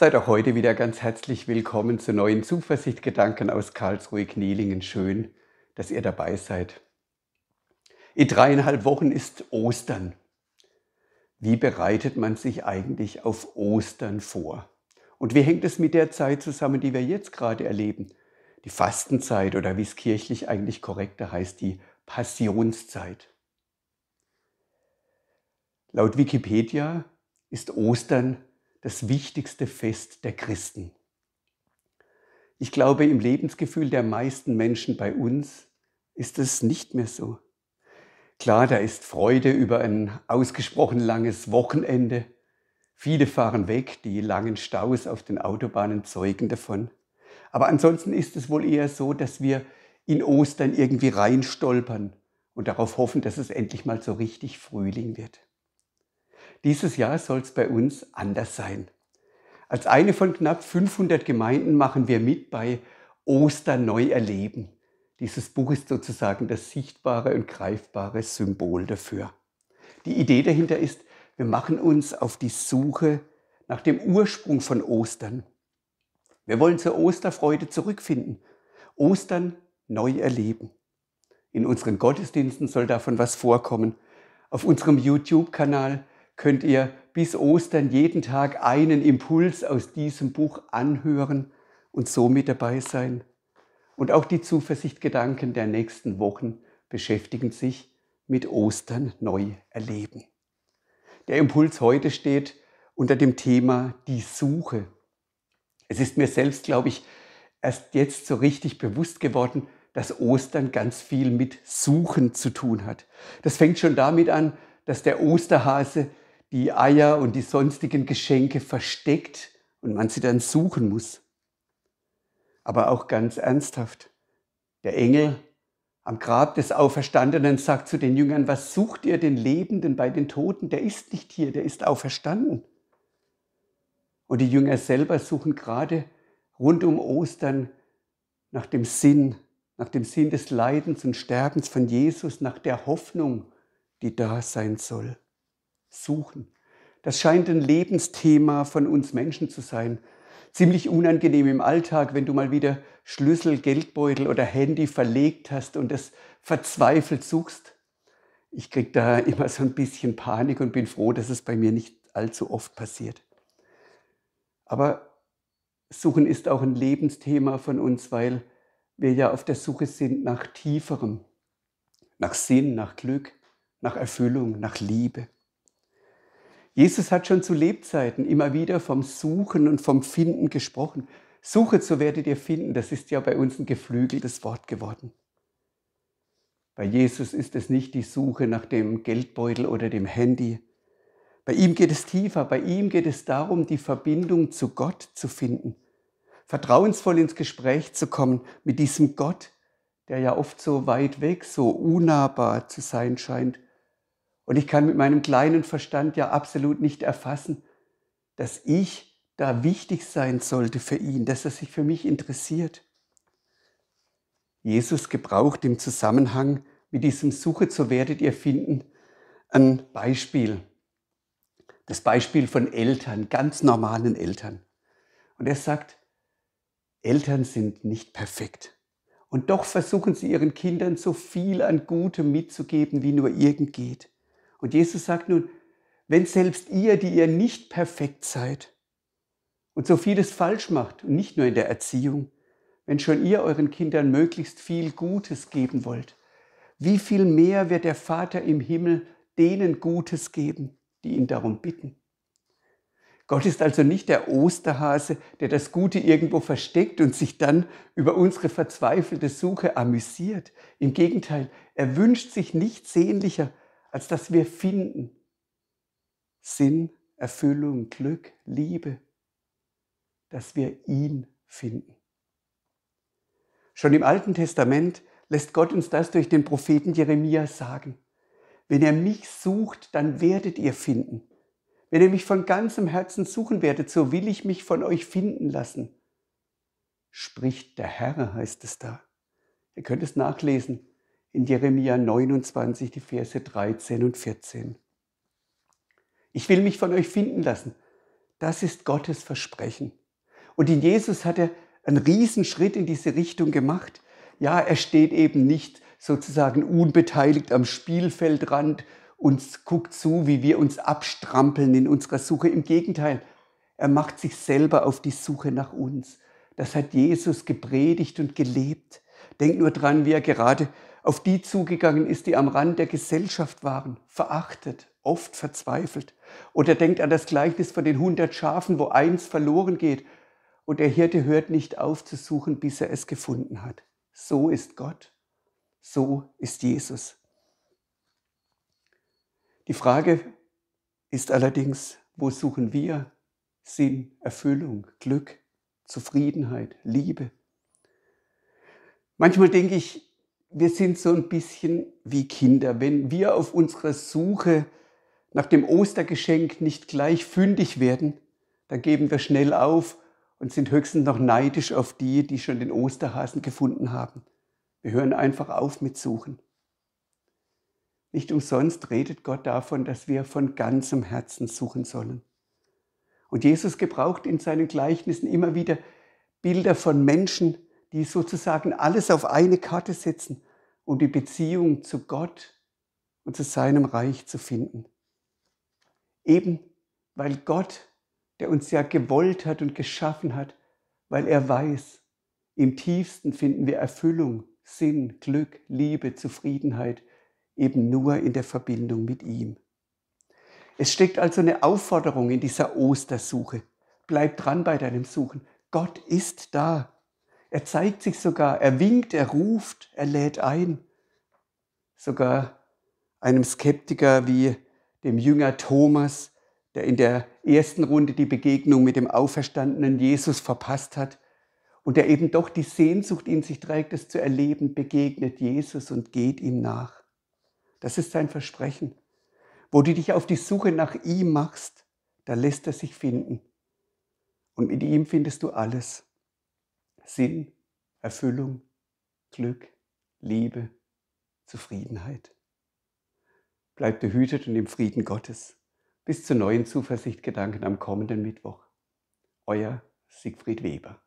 Seid auch heute wieder ganz herzlich willkommen zu neuen Zuversichtgedanken aus Karlsruhe-Knielingen. Schön, dass ihr dabei seid. In dreieinhalb Wochen ist Ostern. Wie bereitet man sich eigentlich auf Ostern vor? Und wie hängt es mit der Zeit zusammen, die wir jetzt gerade erleben? Die Fastenzeit oder wie es kirchlich eigentlich korrekter heißt, die Passionszeit. Laut Wikipedia ist Ostern das wichtigste Fest der Christen. Ich glaube, im Lebensgefühl der meisten Menschen bei uns ist es nicht mehr so. Klar, da ist Freude über ein ausgesprochen langes Wochenende. Viele fahren weg, die langen Staus auf den Autobahnen zeugen davon. Aber ansonsten ist es wohl eher so, dass wir in Ostern irgendwie reinstolpern und darauf hoffen, dass es endlich mal so richtig Frühling wird. Dieses Jahr soll es bei uns anders sein. Als eine von knapp 500 Gemeinden machen wir mit bei Ostern neu erleben. Dieses Buch ist sozusagen das sichtbare und greifbare Symbol dafür. Die Idee dahinter ist, wir machen uns auf die Suche nach dem Ursprung von Ostern. Wir wollen zur Osterfreude zurückfinden, Ostern neu erleben. In unseren Gottesdiensten soll davon was vorkommen. Auf unserem YouTube-Kanal könnt ihr bis Ostern jeden Tag einen Impuls aus diesem Buch anhören und so mit dabei sein. Und auch die Zuversichtgedanken der nächsten Wochen beschäftigen sich mit Ostern neu erleben. Der Impuls heute steht unter dem Thema die Suche. Es ist mir selbst, glaube ich, erst jetzt so richtig bewusst geworden, dass Ostern ganz viel mit Suchen zu tun hat. Das fängt schon damit an, dass der Osterhase die Eier und die sonstigen Geschenke versteckt und man sie dann suchen muss. Aber auch ganz ernsthaft, der Engel am Grab des Auferstandenen sagt zu den Jüngern, was sucht ihr den Lebenden bei den Toten? Der ist nicht hier, der ist auferstanden. Und die Jünger selber suchen gerade rund um Ostern nach dem Sinn, nach dem Sinn des Leidens und Sterbens von Jesus, nach der Hoffnung, die da sein soll suchen. Das scheint ein Lebensthema von uns Menschen zu sein. Ziemlich unangenehm im Alltag, wenn du mal wieder Schlüssel, Geldbeutel oder Handy verlegt hast und es verzweifelt suchst. Ich kriege da immer so ein bisschen Panik und bin froh, dass es bei mir nicht allzu oft passiert. Aber Suchen ist auch ein Lebensthema von uns, weil wir ja auf der Suche sind nach Tieferem, nach Sinn, nach Glück, nach Erfüllung, nach Liebe. Jesus hat schon zu Lebzeiten immer wieder vom Suchen und vom Finden gesprochen. Suche, so werdet ihr finden. Das ist ja bei uns ein geflügeltes Wort geworden. Bei Jesus ist es nicht die Suche nach dem Geldbeutel oder dem Handy. Bei ihm geht es tiefer. Bei ihm geht es darum, die Verbindung zu Gott zu finden. Vertrauensvoll ins Gespräch zu kommen mit diesem Gott, der ja oft so weit weg, so unnahbar zu sein scheint und ich kann mit meinem kleinen Verstand ja absolut nicht erfassen, dass ich da wichtig sein sollte für ihn, dass er sich für mich interessiert. Jesus gebraucht im Zusammenhang mit diesem Suche, so werdet ihr finden, ein Beispiel. Das Beispiel von Eltern, ganz normalen Eltern. Und er sagt, Eltern sind nicht perfekt. Und doch versuchen sie ihren Kindern so viel an Gutem mitzugeben, wie nur irgend geht. Und Jesus sagt nun, wenn selbst ihr, die ihr nicht perfekt seid und so vieles falsch macht, und nicht nur in der Erziehung, wenn schon ihr euren Kindern möglichst viel Gutes geben wollt, wie viel mehr wird der Vater im Himmel denen Gutes geben, die ihn darum bitten? Gott ist also nicht der Osterhase, der das Gute irgendwo versteckt und sich dann über unsere verzweifelte Suche amüsiert. Im Gegenteil, er wünscht sich nichts sehnlicher, als dass wir finden Sinn, Erfüllung, Glück, Liebe, dass wir ihn finden. Schon im Alten Testament lässt Gott uns das durch den Propheten Jeremia sagen. Wenn ihr mich sucht, dann werdet ihr finden. Wenn ihr mich von ganzem Herzen suchen werdet, so will ich mich von euch finden lassen. Spricht der Herr, heißt es da. Ihr könnt es nachlesen in Jeremia 29, die Verse 13 und 14. Ich will mich von euch finden lassen. Das ist Gottes Versprechen. Und in Jesus hat er einen Riesenschritt in diese Richtung gemacht. Ja, er steht eben nicht sozusagen unbeteiligt am Spielfeldrand und guckt zu, wie wir uns abstrampeln in unserer Suche. Im Gegenteil, er macht sich selber auf die Suche nach uns. Das hat Jesus gepredigt und gelebt. Denkt nur dran, wie er gerade auf die zugegangen ist, die am Rand der Gesellschaft waren, verachtet, oft verzweifelt. Oder denkt an das Gleichnis von den hundert Schafen, wo eins verloren geht und der Hirte hört nicht auf zu suchen, bis er es gefunden hat. So ist Gott, so ist Jesus. Die Frage ist allerdings, wo suchen wir Sinn, Erfüllung, Glück, Zufriedenheit, Liebe? Manchmal denke ich, wir sind so ein bisschen wie Kinder. Wenn wir auf unserer Suche nach dem Ostergeschenk nicht gleich fündig werden, dann geben wir schnell auf und sind höchstens noch neidisch auf die, die schon den Osterhasen gefunden haben. Wir hören einfach auf mit Suchen. Nicht umsonst redet Gott davon, dass wir von ganzem Herzen suchen sollen. Und Jesus gebraucht in seinen Gleichnissen immer wieder Bilder von Menschen, die sozusagen alles auf eine Karte setzen, um die Beziehung zu Gott und zu seinem Reich zu finden. Eben weil Gott, der uns ja gewollt hat und geschaffen hat, weil er weiß, im tiefsten finden wir Erfüllung, Sinn, Glück, Liebe, Zufriedenheit eben nur in der Verbindung mit ihm. Es steckt also eine Aufforderung in dieser Ostersuche. Bleib dran bei deinem Suchen. Gott ist da. Er zeigt sich sogar, er winkt, er ruft, er lädt ein. Sogar einem Skeptiker wie dem Jünger Thomas, der in der ersten Runde die Begegnung mit dem auferstandenen Jesus verpasst hat und der eben doch die Sehnsucht in sich trägt, es zu erleben, begegnet Jesus und geht ihm nach. Das ist sein Versprechen. Wo du dich auf die Suche nach ihm machst, da lässt er sich finden. Und mit ihm findest du alles. Sinn, Erfüllung, Glück, Liebe, Zufriedenheit. Bleibt behütet und im Frieden Gottes. Bis zu neuen Zuversichtgedanken am kommenden Mittwoch. Euer Siegfried Weber.